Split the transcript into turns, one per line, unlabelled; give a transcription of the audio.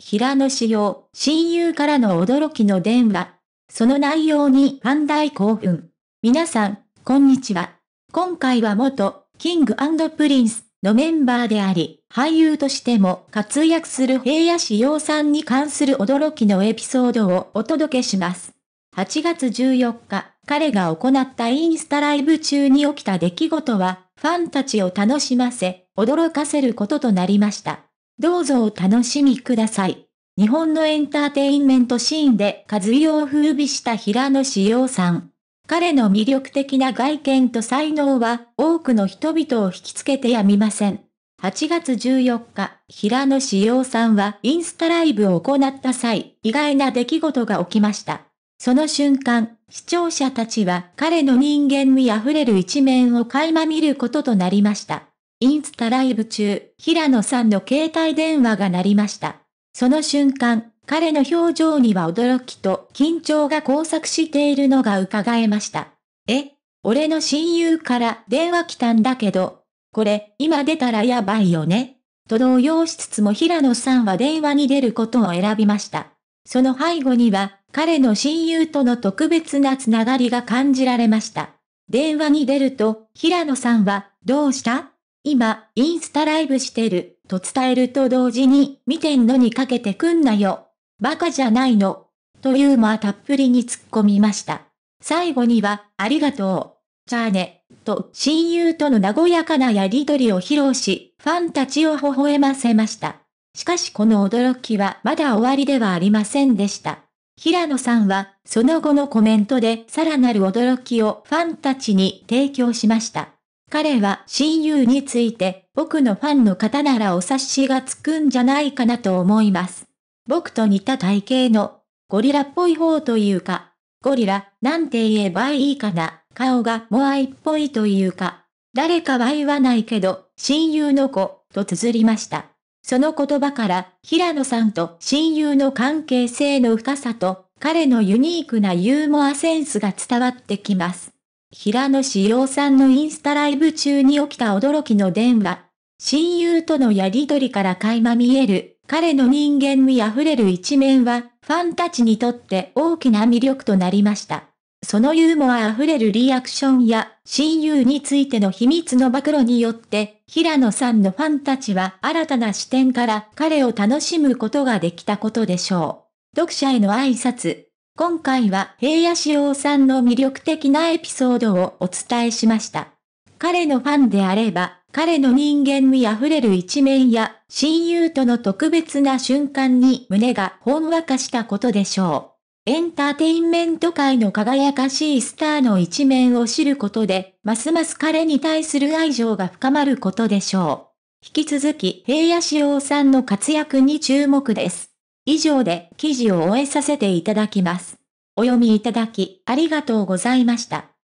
平野紫耀、親友からの驚きの電話。その内容にファン大興奮。皆さん、こんにちは。今回は元、キングプリンスのメンバーであり、俳優としても活躍する平野紫耀さんに関する驚きのエピソードをお届けします。8月14日、彼が行ったインスタライブ中に起きた出来事は、ファンたちを楽しませ、驚かせることとなりました。どうぞお楽しみください。日本のエンターテインメントシーンで和を風靡した平野志陽さん。彼の魅力的な外見と才能は多くの人々を引きつけてやみません。8月14日、平野志陽さんはインスタライブを行った際、意外な出来事が起きました。その瞬間、視聴者たちは彼の人間味あふれる一面を垣間見ることとなりました。インスタライブ中、平野さんの携帯電話が鳴りました。その瞬間、彼の表情には驚きと緊張が交錯しているのが伺えました。え、俺の親友から電話来たんだけど、これ、今出たらやばいよね。と動揺しつつも平野さんは電話に出ることを選びました。その背後には、彼の親友との特別なつながりが感じられました。電話に出ると、平野さんは、どうした今、インスタライブしてる、と伝えると同時に、見てんのにかけてくんなよ。バカじゃないの。とユーモアたっぷりに突っ込みました。最後には、ありがとう。じゃあね、と親友との和やかなやりとりを披露し、ファンたちを微笑ませました。しかしこの驚きはまだ終わりではありませんでした。平野さんは、その後のコメントでさらなる驚きをファンたちに提供しました。彼は親友について、僕のファンの方ならお察しがつくんじゃないかなと思います。僕と似た体型の、ゴリラっぽい方というか、ゴリラ、なんて言えばいいかな、顔がモアイっぽいというか、誰かは言わないけど、親友の子、と綴りました。その言葉から、平野さんと親友の関係性の深さと、彼のユニークなユーモアセンスが伝わってきます。平野紫耀さんのインスタライブ中に起きた驚きの電話。親友とのやりとりから垣間見える、彼の人間味あふれる一面は、ファンたちにとって大きな魅力となりました。そのユーモアあふれるリアクションや、親友についての秘密の暴露によって、平野さんのファンたちは新たな視点から彼を楽しむことができたことでしょう。読者への挨拶。今回は平野紫耀さんの魅力的なエピソードをお伝えしました。彼のファンであれば、彼の人間味溢れる一面や、親友との特別な瞬間に胸がほんわかしたことでしょう。エンターテインメント界の輝かしいスターの一面を知ることで、ますます彼に対する愛情が深まることでしょう。引き続き平野紫耀さんの活躍に注目です。以上で記事を終えさせていただきます。お読みいただきありがとうございました。